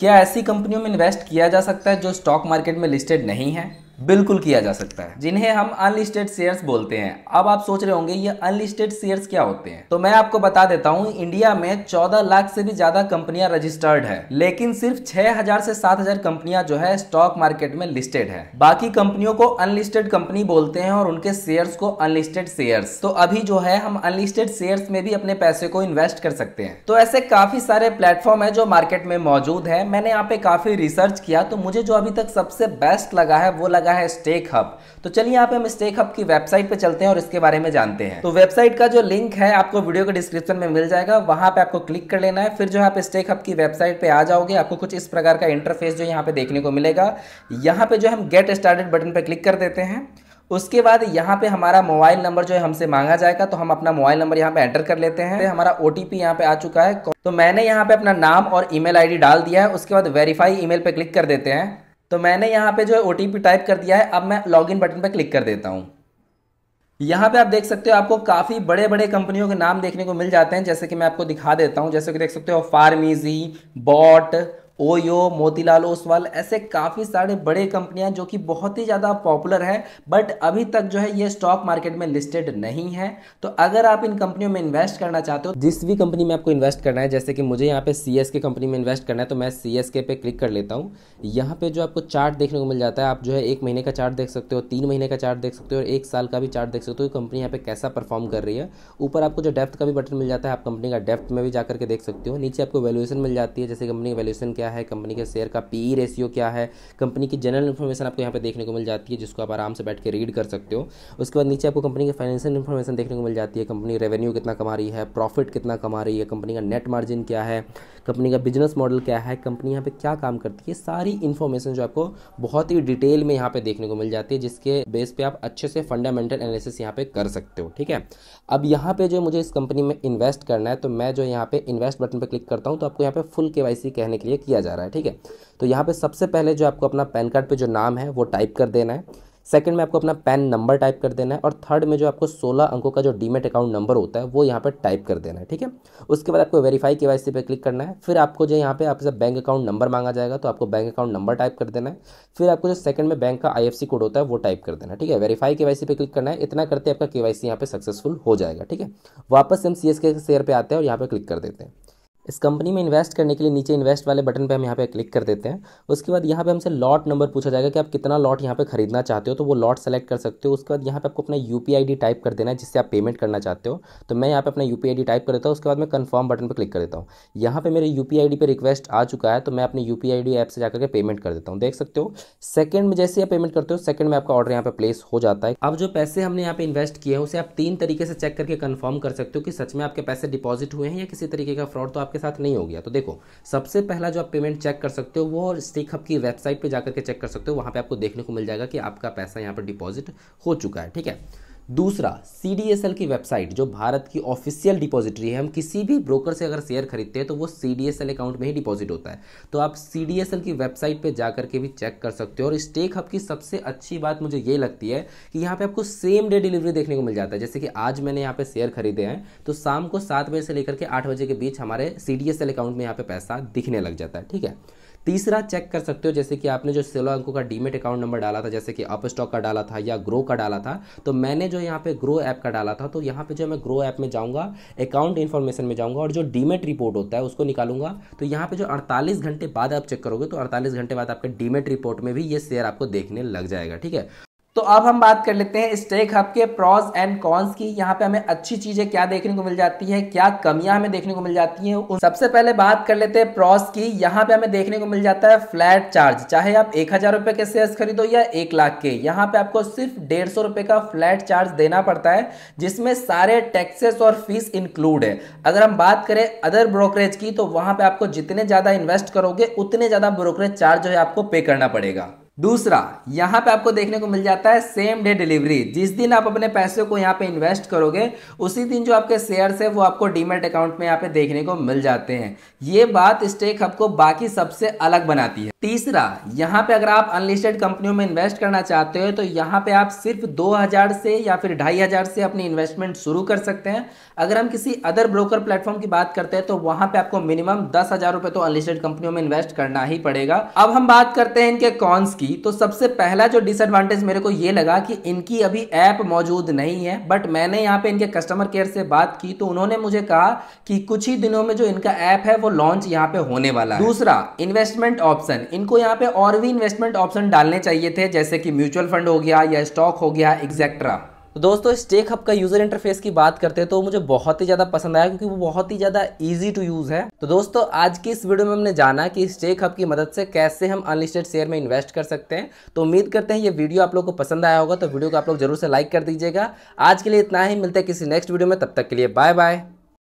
क्या ऐसी कंपनियों में इन्वेस्ट किया जा सकता है जो स्टॉक मार्केट में लिस्टेड नहीं है बिल्कुल किया जा सकता है जिन्हें हम अनलिस्टेड शेयर्स बोलते हैं अब आप सोच रहे होंगे ये अनलिस्टेड शेयर्स क्या होते हैं तो मैं आपको बता देता हूँ इंडिया में 14 लाख से भी ज्यादा कंपनियां रजिस्टर्ड है लेकिन सिर्फ 6000 से 7000 कंपनियां जो है स्टॉक मार्केट में लिस्टेड है बाकी कंपनियों को अनलिस्टेड कंपनी बोलते हैं और उनके शेयर्स को अनलिस्टेड शेयर्स तो अभी जो है हम अनलिस्टेड शेयर्स में भी अपने पैसे को इन्वेस्ट कर सकते हैं तो ऐसे काफी सारे प्लेटफॉर्म है जो मार्केट में मौजूद है मैंने यहाँ पे काफी रिसर्च किया तो मुझे जो अभी तक सबसे बेस्ट लगा है वो लगा लगा है स्टेक हब तो चलिए यहाँ पे हम स्टेक हब की वेबसाइट पे चलते हैं और इसके बारे में जानते हैं तो वेबसाइट का जो लिंक है आपको वीडियो के डिस्क्रिप्शन में मिल जाएगा वहां पे आपको क्लिक कर लेना है फिर जो आप स्टेक हब की वेबसाइट पे आ जाओगे आपको कुछ इस प्रकार का इंटरफेस जो यहाँ पे देखने को मिलेगा यहाँ पे जो हम गेट स्टार्टेड बटन पर क्लिक कर देते हैं उसके बाद यहाँ पे हमारा मोबाइल नंबर जो है हमसे मांगा जाएगा तो हम अपना मोबाइल नंबर यहाँ पे एंटर कर लेते हैं हमारा ओ टी यहाँ पे आ चुका है तो मैंने यहाँ पे अपना नाम और ईमेल आईडी डाल दिया है उसके बाद वेरीफाई ईमेल पे क्लिक कर देते हैं तो मैंने यहाँ पे जो है ओ टाइप कर दिया है अब मैं लॉगिन बटन पर क्लिक कर देता हूँ यहाँ पे आप देख सकते हो आपको काफ़ी बड़े बड़े कंपनियों के नाम देखने को मिल जाते हैं जैसे कि मैं आपको दिखा देता हूँ जैसे कि देख सकते हो PharmEasy boAt OYO Motilal Oswal ऐसे काफ़ी सारे बड़े कंपनियां जो कि बहुत ही ज़्यादा पॉपुलर है बट अभी तक जो है ये स्टॉक मार्केट में लिस्टेड नहीं है तो अगर आप इन कंपनियों में इन्वेस्ट करना चाहते हो जिस भी कंपनी में आपको इन्वेस्ट करना है जैसे कि मुझे यहाँ पे सी के कंपनी में इन्वेस्ट करना है तो मैं सी पे क्लिक कर लेता हूँ यहाँ पे जो आपको चार्ट देखने को मिल जाता है आप जो है एक महीने का चार्ट देख सकते हो तीन महीने का चार्ट देख सकते हो और एक साल का भी चार्ट देख सकते हो कंपनी यहाँ पे कैसा परफॉर्म कर रही है ऊपर आपको जो डेप्थ का भी बटन मिल जाता है आप कंपनी का डेप्थ में भी जाकर के देख सकते हो नीचे आपको वैल्यूएशन मिल जाती है जैसे कंपनी का वैल्यूएशन क्या क्या है कंपनी के शेयर का पी रेशियो e क्या है कंपनी की जनरल इन्फॉर्मेशन आपको यहाँ पर देखने को मिल जाती है जिसको आप आराम से बैठ के रीड कर सकते हो उसके बाद नीचे आपको कंपनी की फाइनेंशियल इन्फॉर्मेशन देखने को मिल जाती है कंपनी रेवेन्यू कितना कमा रही है प्रॉफिट कितना कमा रही है कंपनी का नेट मार्जिन क्या है कंपनी का बिजनेस मॉडल क्या है कंपनी यहाँ पे क्या काम करती है सारी इन्फॉर्मेशन जो आपको बहुत ही डिटेल में यहाँ पे देखने को मिल जाती है जिसके बेस पे आप अच्छे से फंडामेंटल एनालिसिस यहाँ पे कर सकते हो ठीक है अब यहाँ पे जो मुझे इस कंपनी में इन्वेस्ट करना है तो मैं जो यहाँ पे इन्वेस्ट बटन पर क्लिक करता हूँ तो आपको यहाँ पे फुल के कहने के लिए किया किया जा रहा है ठीक है तो यहाँ पे सबसे पहले जो आपको अपना पैन कार्ड पे जो नाम है वो टाइप कर देना है सेकंड में आपको अपना पैन नंबर टाइप कर देना है और थर्ड में जो आपको 16 अंकों का जो डीमेट अकाउंट नंबर होता है वो यहाँ पर टाइप कर देना है ठीक है उसके बाद आपको वेरीफाई के वाई पे क्लिक करना है फिर आपको जो यहाँ पे आपसे बैंक अकाउंट नंबर मांगा जाएगा तो आपको बैंक अकाउंट नंबर टाइप कर देना है फिर आपको जो सेकंड में बैंक का आई कोड होता है वो टाइप कर देना है ठीक है वेरीफाई के वाई क्लिक करना है इतना करते आपका के वाई यहाँ पर सक्सेसफुल हो जाएगा ठीक है वापस हम सी के शेयर पर आते हैं और यहाँ पर क्लिक कर देते हैं इस कंपनी में इन्वेस्ट करने के लिए नीचे इन्वेस्ट वाले बटन पे हम यहाँ पे क्लिक कर देते हैं उसके बाद यहाँ पे हमसे लॉट नंबर पूछा जाएगा कि आप कितना लॉट यहाँ पे खरीदना चाहते हो तो वो लॉट सेलेक्ट कर सकते हो उसके बाद यहाँ पे आपको अपना यू पी टाइप कर देना है जिससे आप पेमेंट करना चाहते हो तो मैं यहाँ पे अपना यू पी टाइप कर देता हूँ उसके बाद मैं कन्फर्म बटन पर क्लिक कर देता हूँ यहाँ पर मेरे यू पी पे रिक्वेस्ट आ चुका है तो मैं अपनी यू पी ऐप से जाकर के पेमेंट कर देता हूँ देख सकते हो सेकंड में जैसे आप पेमेंट करते हो सेकंड में आपका ऑर्डर यहाँ पे प्लेस हो जाता है अब जो पैसे हमने यहाँ पे इन्वेस्ट किए हैं उसे आप तीन तरीके से चेक करके कन्फर्म कर सकते हो कि सच में आपके पैसे डिपॉजिट हुए हैं या किसी तरीके का फ्रॉड तो आप आपके साथ नहीं हो गया तो देखो सबसे पहला जो आप पेमेंट चेक कर सकते हो वो स्टेकअप की वेबसाइट पर जाकर के चेक कर सकते हो वहां पर आपको देखने को मिल जाएगा कि आपका पैसा यहाँ पर डिपॉजिट हो चुका है ठीक है दूसरा सी की वेबसाइट जो भारत की ऑफिशियल डिपॉजिटरी है हम किसी भी ब्रोकर से अगर शेयर खरीदते हैं तो वो सी अकाउंट में ही डिपॉजिट होता है तो आप सी की वेबसाइट पे जा करके भी चेक कर सकते हो और स्टेक हब की सबसे अच्छी बात मुझे ये लगती है कि यहाँ पे आपको सेम डे डिलीवरी देखने को मिल जाता है जैसे कि आज मैंने यहाँ पे शेयर खरीदे हैं तो शाम को सात बजे से लेकर के आठ बजे के बीच हमारे सी अकाउंट में यहाँ पे पैसा दिखने लग जाता है ठीक है तीसरा चेक कर सकते हो जैसे कि आपने जो सोलह अंकों का डीमेट अकाउंट नंबर डाला था जैसे कि अप स्टॉक का डाला था या ग्रो का डाला था तो मैंने जो यहाँ पे ग्रो ऐप का डाला था तो यहाँ पे जो मैं ग्रो ऐप में जाऊँगा अकाउंट इन्फॉर्मेशन में जाऊँगा और जो डीमेट रिपोर्ट होता है उसको निकालूंगा तो यहाँ पे जो 48 घंटे बाद आप चेक करोगे तो 48 घंटे बाद आपके डीमेट रिपोर्ट में भी ये शेयर आपको देखने लग जाएगा ठीक है तो अब हम बात कर लेते हैं स्टेक हब के प्रॉज एंड कॉन्स की यहाँ पे हमें अच्छी चीज़ें क्या देखने को मिल जाती है क्या कमियां हमें देखने को मिल जाती हैं उन सबसे पहले बात कर लेते हैं प्रॉज की यहाँ पे हमें देखने को मिल जाता है फ्लैट चार्ज चाहे आप एक हज़ार रुपये के शेयर्स खरीदो या एक लाख के यहाँ पे आपको सिर्फ डेढ़ सौ रुपये का फ्लैट चार्ज देना पड़ता है जिसमें सारे टैक्सेस और फीस इंक्लूड है अगर हम बात करें अदर ब्रोकरेज की तो वहाँ पर आपको जितने ज़्यादा इन्वेस्ट करोगे उतने ज़्यादा ब्रोकरेज चार्ज जो है आपको पे करना पड़ेगा दूसरा यहाँ पे आपको देखने को मिल जाता है सेम डे डिलीवरी जिस दिन आप अपने पैसे को यहाँ पे इन्वेस्ट करोगे उसी दिन जो आपके शेयर है वो आपको डीमेट अकाउंट में यहाँ पे देखने को मिल जाते हैं ये बात स्टेक हब को बाकी सबसे अलग बनाती है तीसरा यहाँ पे अगर आप अनलिस्टेड कंपनियों में इन्वेस्ट करना चाहते हो तो यहाँ पे आप सिर्फ दो से या फिर ढाई से अपनी इन्वेस्टमेंट शुरू कर सकते हैं अगर हम किसी अदर ब्रोकर प्लेटफॉर्म की बात करते हैं तो वहां पे आपको मिनिमम दस हजार तो अनलिस्टेड कंपनियों में इन्वेस्ट करना ही पड़ेगा अब हम बात करते हैं इनके कॉन्स की की तो सबसे पहला जो डिसएडवांटेज मेरे को ये लगा कि इनकी अभी ऐप मौजूद नहीं है बट मैंने यहाँ पे इनके कस्टमर केयर से बात की तो उन्होंने मुझे कहा कि कुछ ही दिनों में जो इनका ऐप है वो लॉन्च यहाँ पे होने वाला है दूसरा इन्वेस्टमेंट ऑप्शन इनको यहाँ पे और भी इन्वेस्टमेंट ऑप्शन डालने चाहिए थे जैसे कि म्यूचुअल फंड हो गया या स्टॉक हो गया एक्सेट्रा तो दोस्तों इस टेक हब का यूज़र इंटरफेस की बात करते हैं तो मुझे बहुत ही ज़्यादा पसंद आया क्योंकि वो बहुत ही ज़्यादा ईजी टू यूज़ है तो दोस्तों आज की इस वीडियो में हमने जाना कि इस टेक हब की मदद से कैसे हम अनलिस्टेड शेयर में इन्वेस्ट कर सकते हैं तो उम्मीद करते हैं ये वीडियो आप लोग को पसंद आया होगा तो वीडियो को आप लोग जरूर से लाइक कर दीजिएगा आज के लिए इतना ही मिलते हैं किसी नेक्स्ट वीडियो में तब तक के लिए बाय बाय